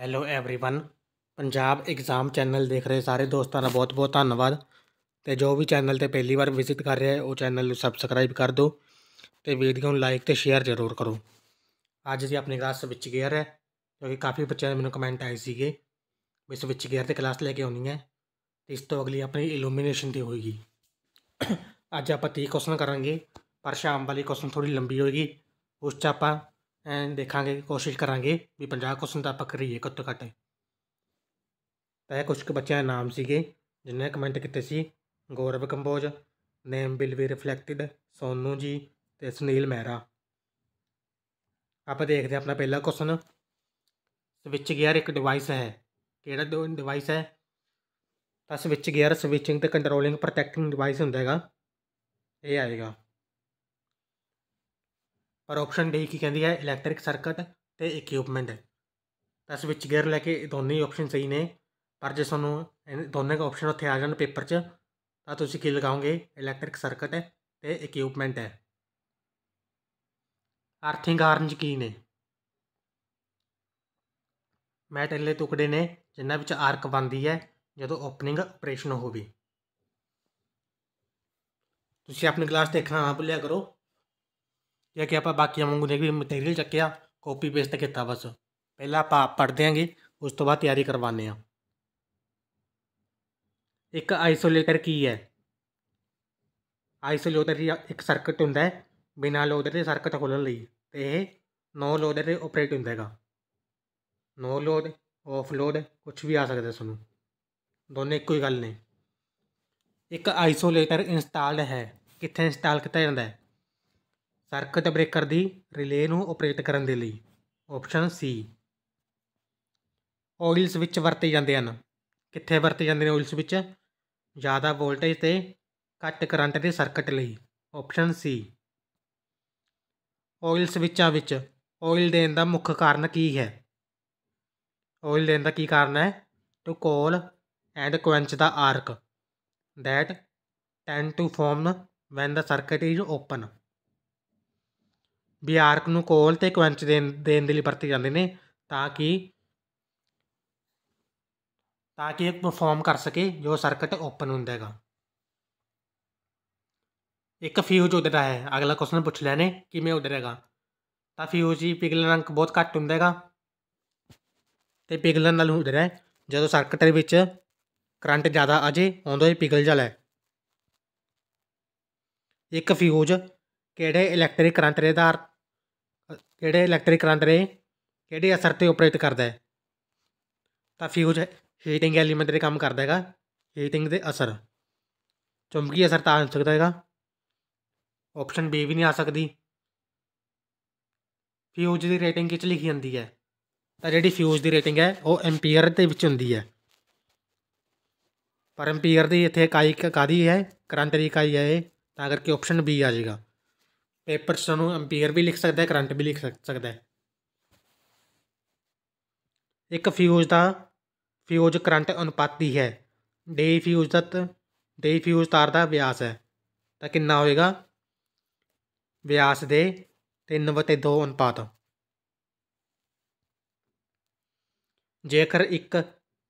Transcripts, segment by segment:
hello everyone Punjab exam channel ਦੇਖ ਰਹੇ ਸਾਰੇ ਦੋਸਤਾਂ ਦਾ ਬਹੁਤ-ਬਹੁਤ ਧੰਨਵਾਦ ਤੇ ਜੋ ਵੀ ਚੈਨਲ ਤੇ ਪਹਿਲੀ ਵਾਰ ਵਿਜ਼ਿਟ ਕਰ ਰਿਹਾ ਹੈ ਉਹ ਚੈਨਲ ਨੂੰ ਸਬਸਕ੍ਰਾਈਬ ਕਰ ਦਿਓ ਤੇ ਵੀਡੀਓ ਨੂੰ ਲਾਈਕ ਤੇ ਸ਼ੇਅਰ ਜ਼ਰੂਰ ਕਰੋ ਅੱਜ ਦੀ ਆਪਣੀ ਕਲਾਸ ਵਿੱਚ ਗੇਅਰ ਹੈ ਕਿਉਂਕਿ ਕਾਫੀ ਬੱਚਿਆਂ ਨੇ ਮੈਨੂੰ ਕਮੈਂਟ ਆਏ ਸੀਗੇ ਵੀ ਇਸ ਵਿੱਚ ਗੇਅਰ ਤੇ ਕਲਾਸ ਲੈ ਕੇ ਆਉਣੀ ਹੈ ਤੇ ਇਸ ਤੋਂ ਅਗਲੀ ਆਪਣੀ ਇਲੂਮੀਨੇਸ਼ਨ ਦੀ ਹੋਏਗੀ ਅੱਜ ਆਪਾਂ 30 ਕੁਐਸਚਨ ਕਰਾਂਗੇ ਪਰ ਸ਼ਾਮ ਵਾਲੀ ਕੁਐਸਚਨ ਥੋੜੀ ਲੰਬੀ ਹੋਏਗੀ ਉਸ 'ਚ ਆਪਾਂ ਐਂ ਦੇਖਾਂਗੇ ਕੋਸ਼ਿਸ਼ ਕਰਾਂਗੇ ਵੀ 50 ਕੁਸਨ ਤਾਂ ਆਪਾਂ ਕਰੀਏ ਘੱਟੋ ਘੱਟ ਤਾਂ ਇਹ ਕੁਝ ਕੁ ਬੱਚਿਆਂ ਦੇ ਨਾਮ ਸੀਗੇ ਜਿਨ੍ਹਾਂ ਨੇ ਕਮੈਂਟ ਕੀਤੇ ਸੀ ਗੌਰਵ ਕੰਬੋਜ ਨੇਮ ਬਿਲ ਵੀ ਰਿਫਲੈਕਟਡ ਸੋਨੂ ਜੀ ਤੇ ਸੁਨੀਲ ਮਹਿਰਾ ਆਪਾਂ ਦੇਖਦੇ ਆਪਣਾ ਪਹਿਲਾ ਕੁਸਨ ਸਵਿਚ ਗੇਅਰ ਇੱਕ ਡਿਵਾਈਸ ਹੈ ਕਿਹੜਾ ਡਿਵਾਈਸ ਹੈ ਤਾਂ ਸਵਿਚ ਗੇਅਰ ਸਵਿਚਿੰਗ ਤੇ ਕੰਟਰੋਲਿੰਗ ਪ੍ਰੋਟੈਕਟਿੰਗ ਡਿਵਾਈਸ ਹੁੰਦਾ ਹੈਗਾ ਇਹ ਆਏਗਾ ਪਰ ਆਪਸ਼ਨ ਡੀ ਕੀ ਕਹਿੰਦੀ ਹੈ ਇਲੈਕਟ੍ਰਿਕ ਸਰਕਟ ਤੇ ਇਕਵਿਪਮੈਂਟ ਤਾਂ ਸਵਿਚ ਗੇਅਰ ਲੈ ਕੇ ਦੋਨੇ ਹੀ ਆਪਸ਼ਨ ਸਹੀ ਨੇ ਪਰ ਜੇ ਤੁਹਾਨੂੰ ਦੋਨੇ ਦਾ ਆਪਸ਼ਨ ਉੱਥੇ ਆ ਜਾਣ ਪੇਪਰ 'ਚ ਤਾਂ ਤੁਸੀਂ ਕੀ ਲਗਾਓਗੇ ਇਲੈਕਟ੍ਰਿਕ ਸਰਕਟ ਹੈ ਤੇ ਇਕਵਿਪਮੈਂਟ ਹੈ ਅਰਥਿੰਗ ਆਰਨਜ ਕੀ ਨੇ ਮੈਟਲੇ ਟੁਕੜੇ ਨੇ ਜਿਨ੍ਹਾਂ ਵਿੱਚ ਆਰਕ ਬਣਦੀ ਹੈ ਜਦੋਂ ਓਪਨਿੰਗ ਆਪਰੇਸ਼ਨ ਹੋਵੇ ਤੁਸੀਂ ਆਪਣੀ ਕਲਾਸ ਦੇਖਣਾ ਨਾ ਭੁੱਲਿਆ ਕਰੋ ਜਾਂ ਕਿ ਆਪਾਂ ਬਾਕੀਆਂ ਵਾਂਗੂ ਦੇਖ ਵੀ ਮਟੀਰੀਅਲ ਚੱਕਿਆ ਕਾਪੀ ਪੇਸਟ ਕੀਤਾ ਬਸ ਪਹਿਲਾਂ ਆਪਾਂ ਪੜਦੇ ਆਂਗੇ ਉਸ ਤੋਂ ਬਾਅਦ ਤਿਆਰੀ ਕਰਵਾਨੇ ਆ ਇੱਕ ਆਈਸੋਲੇਟਰ ਕੀ ਹੈ ਆਈਸੋਲੇਟਰ ਇੱਕ ਸਰਕਟ ਹੁੰਦਾ ਹੈ ਬਿਨਾਂ ਲੋਡਰ ਦੇ ਸਰਕਟ ਖੋਲਣ ਲਈ ਤੇ ਇਹ ਨੋ ਲੋਡਰ ਤੇ ਆਪਰੇਟ ਹੁੰਦਾ ਨੋ ਲੋਡ ਆਫ ਲੋਡ ਕੁਝ ਵੀ ਆ ਸਕਦਾ ਤੁਹਾਨੂੰ ਦੋਨੇ ਇੱਕੋ ਹੀ ਗੱਲ ਨੇ ਇੱਕ ਆਈਸੋਲੇਟਰ ਇੰਸਟਾਲਡ ਹੈ ਕਿੱਥੇ ਇੰਸਟਾਲ ਕੀਤਾ ਜਾਂਦਾ ਹੈ ਸਰਕਟ ਬ੍ਰੇਕਰ ਦੀ ਰਿਲੇ ਨੂੰ ਆਪਰੇਟ ਕਰਨ ਦੇ ਲਈ ਆਪਸ਼ਨ ਸੀ ਆਇਲਸ ਵਿੱਚ ਵਰਤੇ ਜਾਂਦੇ ਹਨ ਕਿੱਥੇ ਵਰਤੇ ਜਾਂਦੇ ਨੇ ਆਇਲਸ ਵਿੱਚ ਜ਼ਿਆਦਾ ਵੋਲਟੇਜ ਤੇ ਘੱਟ ਕਰੰਟ ਦੇ ਸਰਕਟ ਲਈ ਆਪਸ਼ਨ ਸੀ ਆਇਲ ਸਵਿਚਾਂ ਵਿੱਚ ਆਇਲ ਦੇਣ ਦਾ ਮੁੱਖ ਕਾਰਨ ਕੀ ਹੈ ਆਇਲ ਦੇਣ ਦਾ ਕੀ ਕਾਰਨ ਹੈ to cool and quench the arc that tend to form when the circuit is open ਬਿਆਰਕ ਨੂੰ ਕੋਲ ਤੇ ਕੁਐਂਚ ਦੇਣ ਦੇਣ ਦੇ ਲਈ ਵਰਤੇ ਜਾਂਦੇ ਨੇ ਤਾਂ ਕਿ ਤਾਂ ਕਿ ਇਹ ਪਰਫਾਰਮ ਕਰ ਸਕੇ ਜੋ ਸਰਕਟ ਓਪਨ ਹੁੰਦਾ ਹੈਗਾ ਇੱਕ ਫਿਊਜ਼ ਉਧਰ ਹੈ ਅਗਲਾ ਕੁਐਸਚਨ ਪੁੱਛ ਲਿਆ ਨੇ ਕਿਵੇਂ ਉਧਰ ਹੈਗਾ ਤਾਂ ਫਿਊਜ਼ ਹੀ ਪਿਗਲਨ ਅੰਕ ਬਹੁਤ ਘੱਟ ਹੁੰਦਾ ਹੈਗਾ ਤੇ ਪਿਗਲਨ ਨਾਲ ਉਧਰ ਹੈ ਜਦੋਂ ਸਰਕਟ ਦੇ ਵਿੱਚ ਕਰੰਟ ਜ਼ਿਆਦਾ ਅਜੇ ਆਉਂਦਾ ਹੀ ਪਿਗਲ ਜਾਲਾ ਇੱਕ ਫਿਊਜ਼ ਕਿਹੜੇ ਇਲੈਕਟ੍ਰਿਕ ਕਰੰਟ ਦੇ ਆਧਾਰ ਕਿਹੜੇ ਇਲੈਕਟ੍ਰਿਕ ਕਰੰਟ ਨੇ ਕਿਹੜੇ ਅਸਰ ਤੇ ਆਪਰੇਟ ਕਰਦਾ ਹੈ ਤਾਂ ਫਿਊਜ਼ ਹੀਟਿੰਗ ਐਲੀਮੈਂਟ ਦੇ ਕੰਮ ਕਰਦਾ ਹੈਗਾ ਹੀਟਿੰਗ ਦੇ ਅਸਰ ਚੁੰਬਕੀ ਅਸਰ ਤਾਂ ਆ ਸਕਦਾ ਹੈਗਾ ਆਪਸ਼ਨ ਬੀ ਵੀ ਨਹੀਂ ਆ ਸਕਦੀ ਫਿਊਜ਼ ਦੀ ਰੇਟਿੰਗ ਕਿਚ ਲਿਖੀ ਜਾਂਦੀ ਹੈ ਤਾਂ ਜਿਹੜੀ ਫਿਊਜ਼ ਦੀ ਰੇਟਿੰਗ ਹੈ ਉਹ ਐਮਪੀਅਰ ਦੇ ਵਿੱਚ ਹੁੰਦੀ ਹੈ ਪਰ ਐਮਪੀਅਰ ਦੀ ਇੱਥੇ ਇਕਾਈ ਕਾਦੀ ਹੈ ਕਰੰਟ ਦੀ ਇਕਾਈ ਹੈ ਤਾਂ ਕਰਕੇ ਆਪਸ਼ਨ ਬੀ ਆ ਜਾਏਗਾ ਪੇਪਰ 'ਚ ਨੂੰ ਐਂਪੀਅਰ ਵੀ ਲਿਖ ਸਕਦਾ ਹੈ ਕਰੰਟ ਵੀ ਲਿਖ ਸਕਦਾ ਹੈ ਇੱਕ ਫਿਊਜ਼ ਦਾ ਫਿਊਜ਼ ਕਰੰਟ ਅਨੁਪਾਤੀ ਹੈ ਡੇ ਫਿਊਜ਼ ਦਾ ਡੇ ਫਿਊਜ਼ ਤਾਰ ਦਾ ਵਿਆਸ ਹੈ ਤਾਂ ਕਿੰਨਾ ਹੋਏਗਾ ਵਿਆਸ ਦੇ 3/2 ਅਨੁਪਾਤ ਜੇਕਰ ਇੱਕ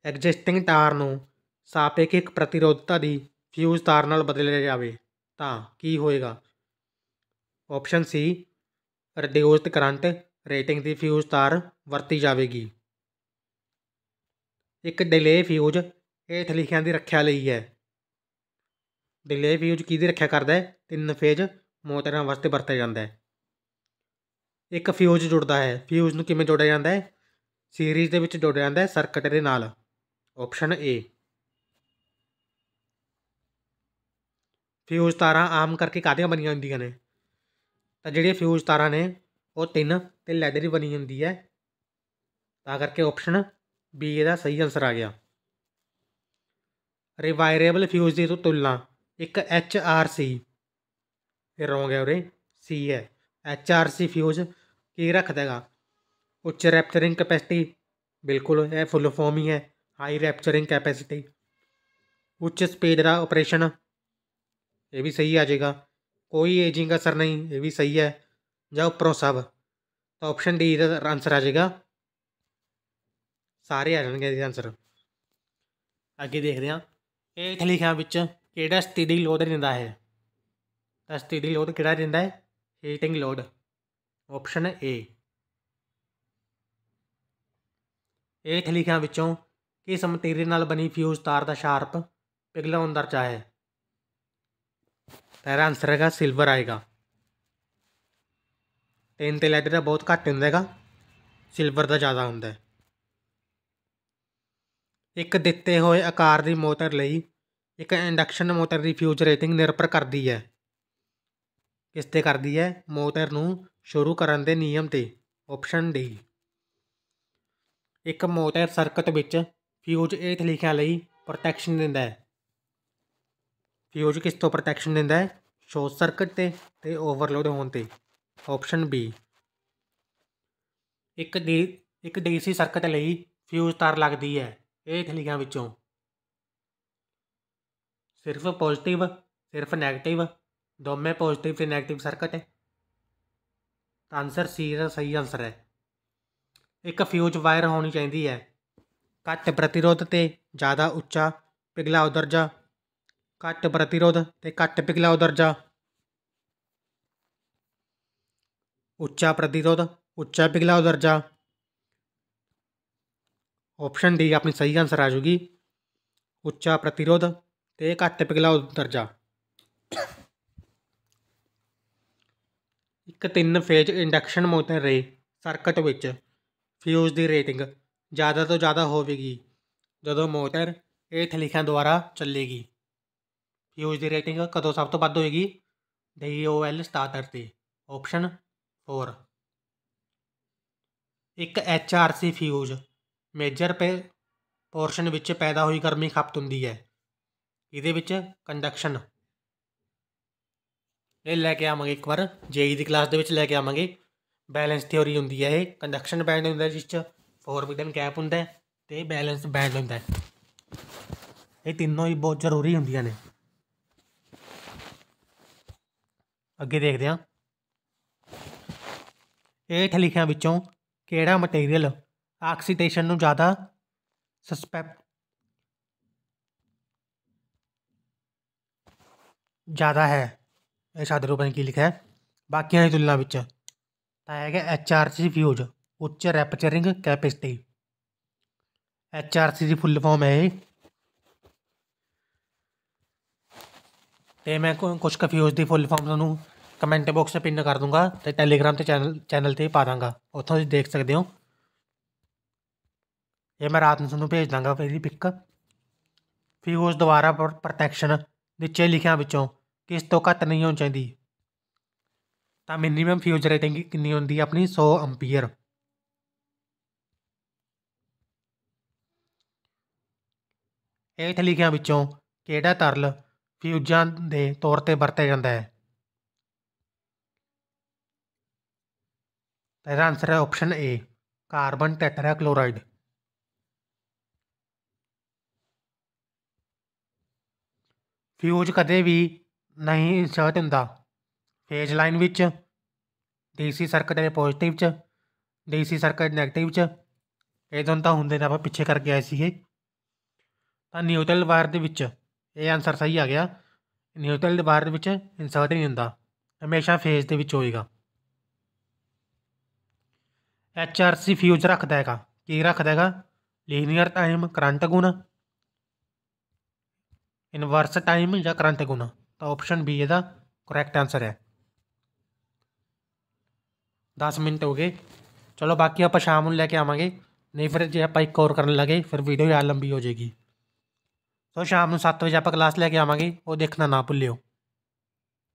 ਐਗਜ਼ਿਸਟਿੰਗ ਤਾਰ ਨੂੰ ਸਾਪੇਖਿਕ ਪ੍ਰਤੀਰੋਧਤਾ ਦੀ ਫਿਊਜ਼ ਤਾਰ ਨਾਲ ਬਦਲਿਆ ਜਾਵੇ ਤਾਂ ਕੀ ਹੋਏਗਾ option C reduced current rating ਦੀ ਫਿਊਜ਼ ਤਾਰ ਵਰਤੀ ਜਾਵੇਗੀ ਇੱਕ ਡਿਲੇ ਫਿਊਜ਼ ਹੇਠ ਲਿਖਿਆਂ ਦੀ ਰੱਖਿਆ ਲਈ ਹੈ ਡਿਲੇ ਫਿਊਜ਼ ਕਿਹਦੀ ਰੱਖਿਆ ਕਰਦਾ ਹੈ ਤਿੰਨ ਫੇਜ਼ ਮੋਟਰਾਂ ਵਾਸਤੇ ਵਰਤਿਆ ਜਾਂਦਾ ਹੈ ਇੱਕ ਫਿਊਜ਼ ਜੁੜਦਾ ਹੈ ਫਿਊਜ਼ ਨੂੰ ਕਿਵੇਂ ਜੋੜਿਆ ਜਾਂਦਾ ਹੈ ਸੀਰੀਜ਼ ਦੇ ਵਿੱਚ ਜੋੜਿਆ ਜਾਂਦਾ ਹੈ ਸਰਕਟ ਦੇ ਨਾਲ ਆਪਸ਼ਨ ਏ ਫਿਊਜ਼ ਤਾਰਾਂ ਆਮ ਕਰਕੇ ਕਾਦੀਆਂ ਬਣੀਆਂ ਹੁੰਦੀਆਂ ਨੇ तो जोड़ी फ्यूज तारा ने वह तीन तो लैदर ही बनी होंगी है ता करके ऑप्शन बी ए सही आंसर आ गया रिवायरेबल फ्यूज की तो तुलना एक एच आर सी रोंग है उरे सी है एच आर सी फ्यूज की रखता है उच्च रैपचरिंग कैपैसिटी बिल्कुल यह फुल फॉर्म ही है हाई रैपचरिंग कैपैसिटी उच्च स्पीड का ऑपरेशन ये भी सही आ जाएगा ਕੋਈ ਏਜਿੰਗ ਅਸਰ ਨਹੀਂ ਇਹ ਵੀ ਸਹੀ ਹੈ ਜਾਂ ਉੱਪਰੋਂ ਸਭ ਤਾਂ ਆਪਸ਼ਨ ਡੀ ਦਾ ਆਨਸਰ ਆ ਜਾਏਗਾ ਸਾਰੇ ਆ ਜਾਣਗੇ ਇਹਦੇ ਆਨਸਰ ਅੱਗੇ ਦੇਖਦੇ ਹਾਂ ਇਹ ਲਿਖਿਆ ਵਿੱਚ ਕਿਹੜਾ ਸਥਿਤੀ ਲੋਡ ਦਿੰਦਾ ਹੈ ਤਾਂ ਸਥਿਤੀ ਲੋਡ ਕਿਹੜਾ ਦਿੰਦਾ ਹੈ ਹੀਟਿੰਗ ਲੋਡ ਆਪਸ਼ਨ ਏ ਇਹ ਲਿਖਿਆ ਵਿੱਚੋਂ ਕਿਸ ਮਟੀਰੀਅਲ ਨਾਲ ਬਣੀ ਫਿਊਜ਼ ਤਾਰ ਦਾ ਸ਼ਾਰਪ ਪਿਘਲਾਉਣ ਦਾ ਚਾਹੇ ਤੇਰਾ ਆਨਸਰ ਹੈਗਾ ਸਿਲਵਰ ਆਏਗਾ ਟੇਨ ਤੇ ਲੈਡ ਦਾ ਬਹੁਤ ਘੱਟ ਹੁੰਦਾ ਹੈਗਾ ਸਿਲਵਰ ਦਾ ਜ਼ਿਆਦਾ ਹੁੰਦਾ ਹੈ ਇੱਕ ਦਿੱਤੇ ਹੋਏ ਆਕਾਰ ਦੀ ਮੋਟਰ ਲਈ ਇੱਕ ਇੰਡਕਸ਼ਨ ਮੋਟਰ ਦੀ ਫਿਊਜ਼ ਰੇਟਿੰਗ ਨਿਰਭਰ ਕਰਦੀ ਹੈ ਕਿਸ ਤੇ ਕਰਦੀ ਹੈ ਮੋਟਰ ਨੂੰ ਸ਼ੁਰੂ ਕਰਨ ਦੇ ਨਿਯਮ ਤੇ ਆਪਸ਼ਨ ਡੀ ਇੱਕ ਮੋਟਰ ਸਰਕਟ ਵਿੱਚ ਫਿਊਜ਼ 8 ਲਿਖਿਆ ਲਈ ਪ੍ਰੋਟੈਕਸ਼ਨ ਦਿੰਦਾ ਹੈ ਫਿਊਜ਼ ਕਿਸ ਤੋਂ ਪ੍ਰੋਟੈਕਸ਼ਨ ਦਿੰਦਾ ਹੈ ਸ਼ੋਰਟ ਸਰਕਟ ਤੇ ਤੇ ਓਵਰਲੋਡ ਹੋਣ ਤੇ ਆਪਸ਼ਨ ਬੀ ਇੱਕ ਡੀ ਇੱਕ ਡੀਸੀ ਸਰਕਟ ਲਈ ਫਿਊਜ਼ ਤਾਰ ਲੱਗਦੀ ਹੈ ਇਹ ਥਲੀਆਂ ਵਿੱਚੋਂ ਸਿਰਫ ਪੋਜ਼ਿਟਿਵ ਸਿਰਫ 네ਗੇਟਿਵ ਦੋਵੇਂ ਪੋਜ਼ਿਟਿਵ ਤੇ 네ਗੇਟਿਵ ਸਰਕਟ ਹੈ ਤਾਂ ਆਨਸਰ ਸੀ ਦਾ ਸਹੀ ਆਨਸਰ ਹੈ ਇੱਕ ਫਿਊਜ਼ ਵਾਇਰ ਹੋਣੀ ਚਾਹੀਦੀ ਹੈ ਘੱਟ ਪ੍ਰਤੀਰੋਧ ਤੇ ਜ਼ਿਆਦਾ ਉੱਚਾ ਪਿਗਲਾ ਉਦਰਜਾ ਘੱਟ ਪ੍ਰਤੀਰੋਧ ਤੇ ਘੱਟ ਪਿਘਲਾਓ ਦਰਜਾ ਉੱਚਾ ਪ੍ਰਤੀਰੋਧ ਉੱਚਾ ਪਿਘਲਾਓ ਦਰਜਾ ਆਪਸ਼ਨ ਡੀ ਆਪਣੀ ਸਹੀ ਆਨਸਰ ਆ ਜੂਗੀ ਉੱਚਾ ਪ੍ਰਤੀਰੋਧ ਤੇ ਘੱਟ ਪਿਘਲਾਓ ਦਰਜਾ ਇੱਕ ਤਿੰਨ ਫੇਜ਼ ਇੰਡਕਸ਼ਨ ਮੋਟਰ ਰੇ ਸਰਕਟ ਵਿੱਚ ਫਿਊਜ਼ ਦੀ ਰੇਟਿੰਗ ਜ਼ਿਆਦਾ ਤੋਂ ਜ਼ਿਆਦਾ ਹੋਵੇਗੀ ਜਦੋਂ ਮੋਟਰ ਇਹ ਥਲਿਖਾਂ ਦੁਆਰਾ ਚੱਲੇਗੀ ਫਿਊਜ਼ ਦੀ ਰੇਟਿੰਗ ਕਦੋਂ ਸਭ ਤੋਂ ਵੱਧ ਹੋਏਗੀ ਐਲ ਸਟਾਰਟਰ ਤੇ ਆਪਸ਼ਨ 4 ਇੱਕ ਸੀ ਫਿਊਜ਼ ਮੇਜਰ ਪੇ ਪੋਰਸ਼ਨ ਵਿੱਚ ਪੈਦਾ ਹੋਈ ਗਰਮੀ ਖਪਤ ਹੁੰਦੀ ਹੈ ਇਹਦੇ ਵਿੱਚ ਕੰਡਕਸ਼ਨ ਇਹ ਲੈ ਕੇ ਆਵਾਂਗੇ ਇੱਕ ਵਾਰ ਜੇਈ ਦੀ ਕਲਾਸ ਦੇ ਵਿੱਚ ਲੈ ਕੇ ਆਵਾਂਗੇ ਬੈਲੈਂਸ ਥਿਉਰੀ ਹੁੰਦੀ ਹੈ ਇਹ ਕੰਡਕਸ਼ਨ ਬੈਂਡ ਹੁੰਦਾ ਜਿਸ 'ਚ ਫੋਰਬਿਡਨ ਗੈਪ ਹੁੰਦਾ ਤੇ ਬੈਲੈਂਸ ਬੈਂਡ ਹੁੰਦਾ ਇਹ ਤਿੰਨੋਂ ਹੀ ਬਹੁਤ ਜ਼ਰੂਰੀ ਹੁੰਦੀਆਂ ਨੇ अगे देखते हैं ਹੇਠ ਲਿਖਿਆਂ ਵਿੱਚੋਂ ਕਿਹੜਾ ਮਟੀਰੀਅਲ ਆਕਸੀਡੇਸ਼ਨ ਨੂੰ ਜ਼ਿਆਦਾ ज़्यादा है ऐसा द्रोपण की लिखा है बाकियों की तुलना में है एच आर सी फ्यूज उच्च rupturing capacity H R C full form है तो मैं कुछ कफ्यूज की फुल फॉर्म थोनों ਕਮੈਂਟ ਬਾਕਸ 'ਚ ਪਿੰਨ ਕਰ ਦੂੰਗਾ ਤੇ ਟੈਲੀਗ੍ਰam ਤੇ ਚੈਨਲ ਚੈਨਲ ਤੇ ਪਾ ਦਾਂਗਾ ਉੱਥੋਂ ਤੁਸੀਂ ਦੇਖ ਸਕਦੇ ਹੋ ਇਹ ਮੈਂ ਰਾਤ ਨੂੰ ਤੁਹਾਨੂੰ ਭੇਜ ਦਾਂਗਾ ਇਹਦੀ ਪਿੱਕ ਫਿਊਜ਼ ਦੁਆਰਾ ਪ੍ਰੋਟੈਕਸ਼ਨ ਨੀਚੇ ਲਿਖਿਆ ਵਿੱਚੋਂ ਕਿਸ ਤੋਂ ਘੱਟ ਨਹੀਂ ਹੋਣੀ ਚਾਹੀਦੀ ਤਾਂ ਮਿਨੀਮਮ ਫਿਊਜ਼ ਰੇਟਿੰਗ ਕਿੰਨੀ ਹੁੰਦੀ ਹੈ ਆਪਣੀ 100 ਐਂਪੀਅਰ ਹੇਠ ਲਿਖਿਆ ਵਿੱਚੋਂ ਕਿਹੜਾ ਤਰਲ ਫਿਊਜ਼ਾਂ ਦੇ ਤੌਰ ਤੇ ਵਰਤਿਆ ਜਾਂਦਾ ਹੈ तो ਆਨਸਰ ਹੈ है option carbon carbon tetrachloride fuse ਕਦੇ ਵੀ ਨਹੀਂ ਇਨਸਰਟ ਹੁੰਦਾ ਫੇਜ ਲਾਈਨ ਵਿੱਚ ਡੀਸੀ ਸਰਕਟ ਦੇ ਪੋਜ਼ਿਟਿਵ ਚ ਡੀਸੀ ਸਰਕਟ ਨੈਗੇਟਿਵ ਚ ਇਹ ਦੋਨ ਤਾਂ ਹੁੰਦੇ ਨੇ ਆਪਾਂ ਪਿੱਛੇ ਕਰਕੇ ਆਏ ਸੀਗੇ ਤਾਂ ਨਿਊਟਰਲ ਵਾਇਰ ਦੇ ਵਿੱਚ ਇਹ ਆਨਸਰ ਸਹੀ ਆ ਗਿਆ ਨਿਊਟਰਲ ਦੇ ਵਾਇਰ ਦੇ ਵਿੱਚ ਇਨਸਰਟ ਨਹੀਂ ਹੁੰਦਾ ਹਮੇਸ਼ਾ ਫੇਜ ਦੇ ਵਿੱਚ ਹੋਏਗਾ एच आर सी फ्यूज रख देगा कि रख देगा लीनियर टाइम क्रांत गुना इनवर्स टाइम या क्रांत गुना तो ऑप्शन बी ਇਹਦਾ करेक्ट आंसर है दस मिनट हो गए ਚਲੋ ਬਾਕੀ ਆਪਾਂ ਸ਼ਾਮ ਨੂੰ ਲੈ ਕੇ ਆਵਾਂਗੇ ਨਹੀਂ ਫਿਰ ਜੇ ਆਪਾਂ ਇੱਕ ਹੋਰ ਕਰਨ ਲੱਗੇ ਫਿਰ ਵੀਡੀਓ ਯਾਰ ਲੰਬੀ ਹੋ ਜਾਏਗੀ ਸੋ ਸ਼ਾਮ ਨੂੰ 7 ਵਜੇ ਆਪਾਂ ਕਲਾਸ ਲੈ ਕੇ ਆਵਾਂਗੇ ਉਹ ਦੇਖਣਾ ਨਾ ਭੁੱਲਿਓ